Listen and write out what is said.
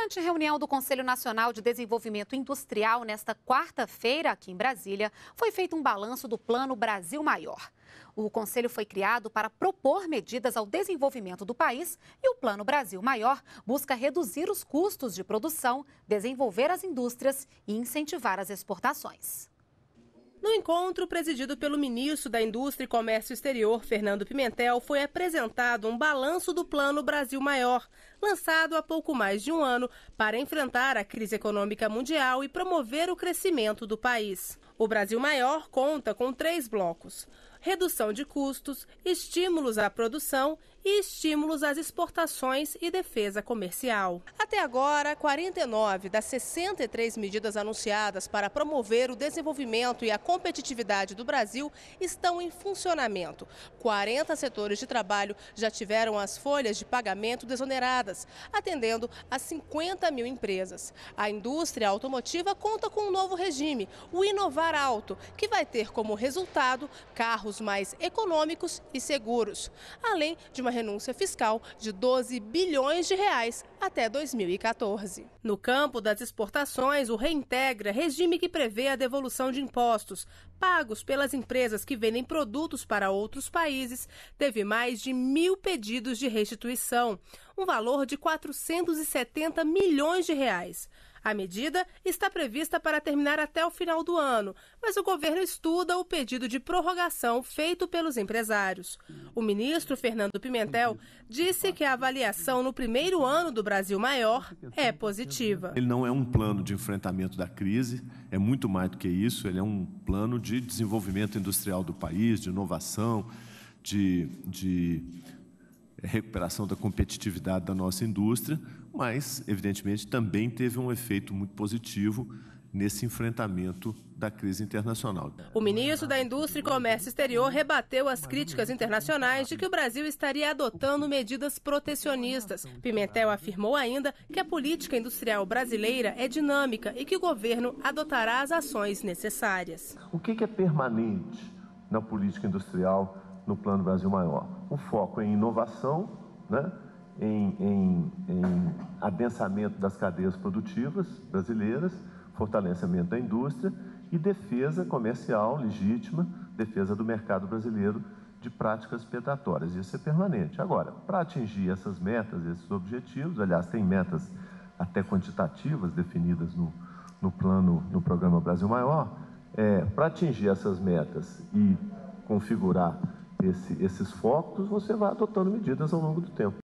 Durante a reunião do Conselho Nacional de Desenvolvimento Industrial nesta quarta-feira, aqui em Brasília, foi feito um balanço do Plano Brasil Maior. O conselho foi criado para propor medidas ao desenvolvimento do país e o Plano Brasil Maior busca reduzir os custos de produção, desenvolver as indústrias e incentivar as exportações. No encontro, presidido pelo ministro da Indústria e Comércio Exterior, Fernando Pimentel, foi apresentado um balanço do Plano Brasil Maior, lançado há pouco mais de um ano para enfrentar a crise econômica mundial e promover o crescimento do país. O Brasil Maior conta com três blocos redução de custos, estímulos à produção e estímulos às exportações e defesa comercial. Até agora, 49 das 63 medidas anunciadas para promover o desenvolvimento e a competitividade do Brasil estão em funcionamento. 40 setores de trabalho já tiveram as folhas de pagamento desoneradas, atendendo a 50 mil empresas. A indústria automotiva conta com um novo regime, o Inovar Alto, que vai ter como resultado carros carros mais econômicos e seguros, além de uma renúncia fiscal de 12 bilhões de reais até 2014. No campo das exportações, o Reintegra, regime que prevê a devolução de impostos pagos pelas empresas que vendem produtos para outros países, teve mais de mil pedidos de restituição, um valor de 470 milhões de reais. A medida está prevista para terminar até o final do ano, mas o governo estuda o pedido de prorrogação feito pelos empresários. O ministro Fernando Pimentel disse que a avaliação no primeiro ano do Brasil Maior é positiva. Ele não é um plano de enfrentamento da crise, é muito mais do que isso, ele é um plano de desenvolvimento industrial do país, de inovação, de. de é recuperação da competitividade da nossa indústria, mas, evidentemente, também teve um efeito muito positivo nesse enfrentamento da crise internacional. O ministro da Indústria e Comércio Exterior rebateu as críticas internacionais de que o Brasil estaria adotando medidas protecionistas. Pimentel afirmou ainda que a política industrial brasileira é dinâmica e que o governo adotará as ações necessárias. O que é permanente na política industrial no Plano Brasil Maior. Um foco em inovação, né? em, em, em adensamento das cadeias produtivas brasileiras, fortalecimento da indústria e defesa comercial legítima, defesa do mercado brasileiro de práticas predatórias. Isso é permanente. Agora, para atingir essas metas, esses objetivos, aliás, tem metas até quantitativas definidas no, no plano, no programa Brasil Maior, é, para atingir essas metas e configurar esse, esses focos, você vai adotando medidas ao longo do tempo.